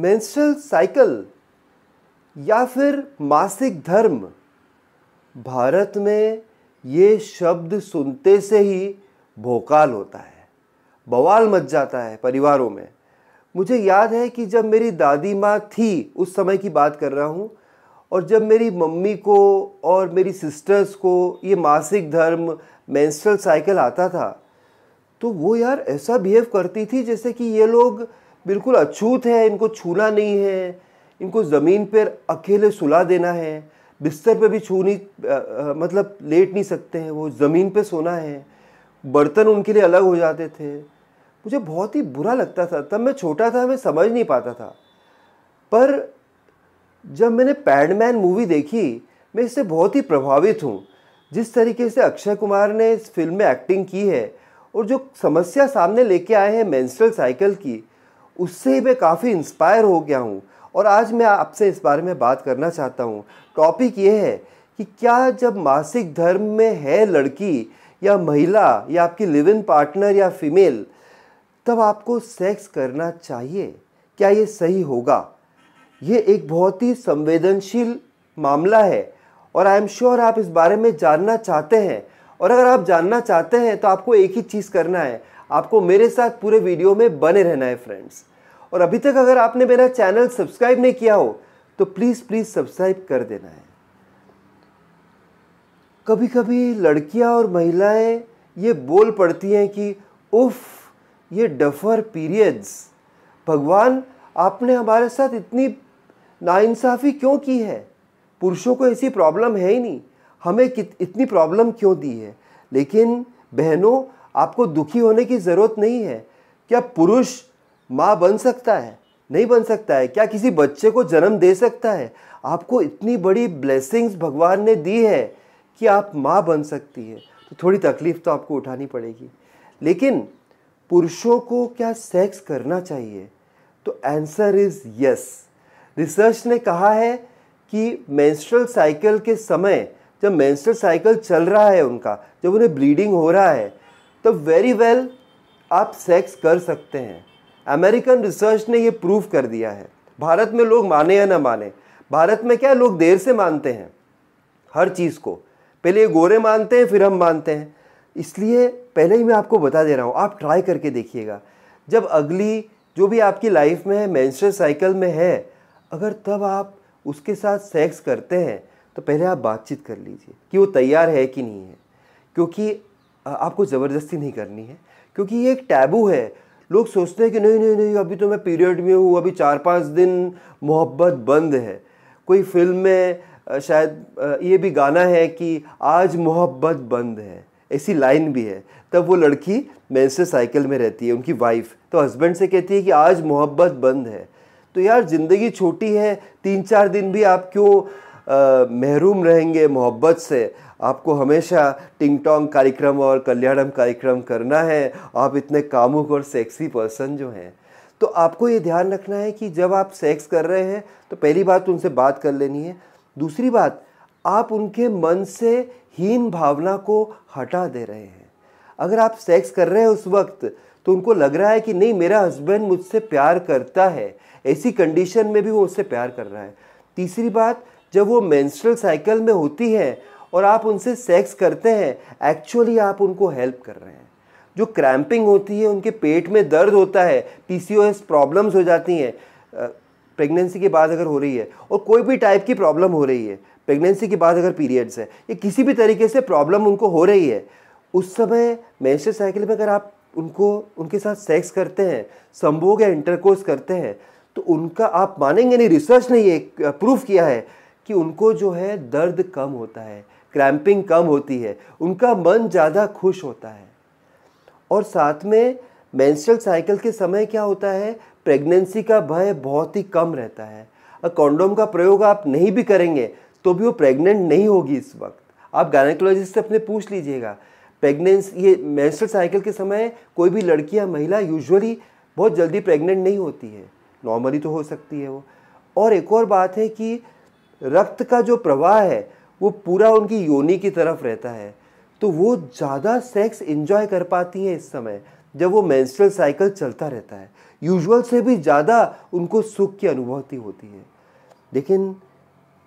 Menstrual cycle या फिर मासिक धर्म भारत में ये शब्द सुनते से ही भोकाल होता है बवाल मच जाता है परिवारों में मुझे याद है कि जब मेरी दादी माँ थी उस समय की बात कर रहा हूँ और जब मेरी मम्मी को और मेरी सिस्टर्स को ये मासिक धर्म मेंस्ट्रुअल साइकिल आता था तो वो यार ऐसा बिहेव करती थी जैसे कि ये लोग बिल्कुल अछूत है इनको छूना नहीं है इनको ज़मीन पर अकेले सुला देना है बिस्तर पर भी छू नहीं मतलब लेट नहीं सकते हैं वो ज़मीन पर सोना है बर्तन उनके लिए अलग हो जाते थे मुझे बहुत ही बुरा लगता था तब मैं छोटा था मैं समझ नहीं पाता था पर जब मैंने पैडमैन मूवी देखी मैं इससे बहुत ही प्रभावित हूँ जिस तरीके से अक्षय कुमार ने इस फिल्म में एक्टिंग की है और जो समस्या सामने लेके आए हैं मेंस्ट्रल साइकिल की उससे मैं काफ़ी इंस्पायर हो गया हूँ और आज मैं आपसे इस बारे में बात करना चाहता हूँ टॉपिक ये है कि क्या जब मासिक धर्म में है लड़की या महिला या आपकी लिव इन पार्टनर या फीमेल तब आपको सेक्स करना चाहिए क्या ये सही होगा ये एक बहुत ही संवेदनशील मामला है और आई एम श्योर आप इस बारे में जानना चाहते हैं और अगर आप जानना चाहते हैं तो आपको एक ही चीज़ करना है आपको मेरे साथ पूरे वीडियो में बने रहना है फ्रेंड्स और अभी तक अगर आपने मेरा चैनल सब्सक्राइब नहीं किया हो तो प्लीज़ प्लीज़ सब्सक्राइब कर देना है कभी कभी लड़कियां और महिलाएं ये बोल पड़ती हैं कि उफ ये डफर पीरियड्स भगवान आपने हमारे साथ इतनी नाइंसाफ़ी क्यों की है पुरुषों को ऐसी प्रॉब्लम है ही नहीं हमें इतनी प्रॉब्लम क्यों दी है लेकिन बहनों आपको दुखी होने की ज़रूरत नहीं है क्या पुरुष माँ बन सकता है नहीं बन सकता है क्या किसी बच्चे को जन्म दे सकता है आपको इतनी बड़ी ब्लेसिंग्स भगवान ने दी है कि आप माँ बन सकती है तो थोड़ी तकलीफ़ तो आपको उठानी पड़ेगी लेकिन पुरुषों को क्या सेक्स करना चाहिए तो आंसर इज़ यस रिसर्च ने कहा है कि मेंस्ट्रुअल साइकिल के समय जब मेंस्ट्रुअल साइकिल चल रहा है उनका जब उन्हें ब्लीडिंग हो रहा है तब तो वेरी वेल आप सेक्स कर सकते हैं अमेरिकन रिसर्च ने ये प्रूव कर दिया है भारत में लोग माने या ना माने भारत में क्या लोग देर से मानते हैं हर चीज़ को पहले ये गोरे मानते हैं फिर हम मानते हैं इसलिए पहले ही मैं आपको बता दे रहा हूँ आप ट्राई करके देखिएगा जब अगली जो भी आपकी लाइफ में है मैंसर साइकिल में है अगर तब आप उसके साथ सेक्स करते हैं तो पहले आप बातचीत कर लीजिए कि वो तैयार है कि नहीं है क्योंकि आपको ज़बरदस्ती नहीं करनी है क्योंकि ये एक टैबू है लोग सोचते हैं कि नहीं नहीं नहीं अभी तो मैं पीरियड में हूँ अभी चार पाँच दिन मोहब्बत बंद है कोई फिल्म में शायद ये भी गाना है कि आज मोहब्बत बंद है ऐसी लाइन भी है तब वो लड़की से साइकिल में रहती है उनकी वाइफ तो हस्बैंड से कहती है कि आज मोहब्बत बंद है तो यार ज़िंदगी छोटी है तीन चार दिन भी आप क्यों महरूम रहेंगे मोहब्बत से आपको हमेशा टिंग टोंग कार्यक्रम और कल्याणम कार्यक्रम करना है आप इतने कामुक और सेक्सी पर्सन जो हैं तो आपको ये ध्यान रखना है कि जब आप सेक्स कर रहे हैं तो पहली बात उनसे बात कर लेनी है दूसरी बात आप उनके मन से हीन भावना को हटा दे रहे हैं अगर आप सेक्स कर रहे हैं उस वक्त तो उनको लग रहा है कि नहीं मेरा हस्बैंड मुझसे प्यार करता है ऐसी कंडीशन में भी वो उससे प्यार कर रहा है तीसरी बात जब वो मैंस्ट्रल साइकिल में होती है और आप उनसे सेक्स करते हैं एक्चुअली आप उनको हेल्प कर रहे हैं जो क्रैम्पिंग होती है उनके पेट में दर्द होता है पीसीओएस प्रॉब्लम्स हो जाती हैं प्रेगनेंसी के बाद अगर हो रही है और कोई भी टाइप की प्रॉब्लम हो रही है प्रेगनेंसी के बाद अगर पीरियड्स है या किसी भी तरीके से प्रॉब्लम उनको हो रही है उस समय मैसे साइकिल में अगर आप उनको उनके साथ सेक्स करते हैं संभोग या इंटरकोर्स करते हैं तो उनका आप मानेंगे नहीं रिसर्च ने ये प्रूफ किया है कि उनको जो है दर्द कम होता है क्रैम्पिंग कम होती है उनका मन ज़्यादा खुश होता है और साथ में मेंस्ट्रुअल साइकिल के समय क्या होता है प्रेगनेंसी का भय बहुत ही कम रहता है और कॉन्डोम का प्रयोग आप नहीं भी करेंगे तो भी वो प्रेग्नेंट नहीं होगी इस वक्त आप गायनकोलॉजिस्ट से अपने पूछ लीजिएगा प्रेगनेंस ये मेंस्ट्रुअल साइकिल के समय कोई भी लड़की या महिला यूजुअली बहुत जल्दी प्रेग्नेंट नहीं होती है नॉर्मली तो हो सकती है वो और एक और बात है कि रक्त का जो प्रवाह है वो पूरा उनकी योनि की तरफ रहता है तो वो ज़्यादा सेक्स इन्जॉय कर पाती हैं इस समय जब वो मेंस्ट्रुअल साइकिल चलता रहता है यूजुअल से भी ज़्यादा उनको सुख की अनुभूति होती है लेकिन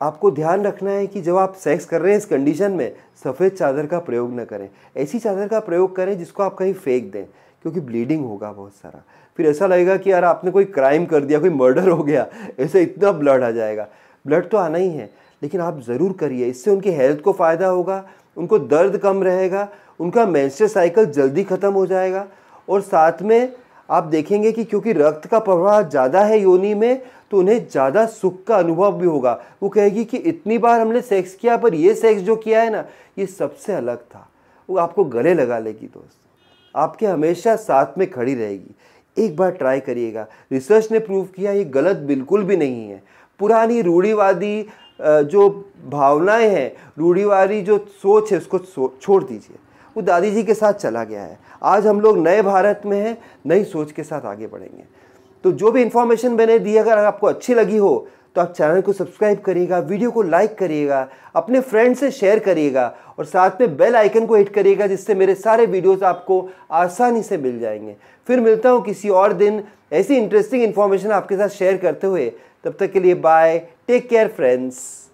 आपको ध्यान रखना है कि जब आप सेक्स कर रहे हैं इस कंडीशन में सफ़ेद चादर का प्रयोग न करें ऐसी चादर का प्रयोग करें जिसको आप कहीं फेंक दें क्योंकि ब्लीडिंग होगा बहुत सारा फिर ऐसा लगेगा कि यार आपने कोई क्राइम कर दिया कोई मर्डर हो गया ऐसे इतना ब्लड आ जाएगा ब्लड तो आना ही है लेकिन आप ज़रूर करिए इससे उनकी हेल्थ को फ़ायदा होगा उनको दर्द कम रहेगा उनका मैंस्टर साइकिल जल्दी ख़त्म हो जाएगा और साथ में आप देखेंगे कि क्योंकि रक्त का प्रवाह ज़्यादा है योनि में तो उन्हें ज़्यादा सुख का अनुभव भी होगा वो कहेगी कि इतनी बार हमने सेक्स किया पर ये सेक्स जो किया है ना ये सबसे अलग था वो आपको गले लगा लेगी दोस्त आपके हमेशा साथ में खड़ी रहेगी एक बार ट्राई करिएगा रिसर्च ने प्रूव किया ये गलत बिल्कुल भी नहीं है पुरानी रूढ़ीवादी जो भावनाएं हैं रूढ़ीवारी जो सोच है उसको छोड़ दीजिए वो दादी जी के साथ चला गया है आज हम लोग नए भारत में हैं नई सोच के साथ आगे बढ़ेंगे तो जो भी इन्फॉर्मेशन मैंने दी अगर आपको अच्छी लगी हो तो आप चैनल को सब्सक्राइब करिएगा वीडियो को लाइक करिएगा अपने फ्रेंड से शेयर करिएगा और साथ में बेल आइकन को हिट करिएगा जिससे मेरे सारे वीडियोस आपको आसानी से मिल जाएंगे फिर मिलता हूँ किसी और दिन ऐसी इंटरेस्टिंग इन्फॉर्मेशन आपके साथ शेयर करते हुए तब तक के लिए बाय Take care friends.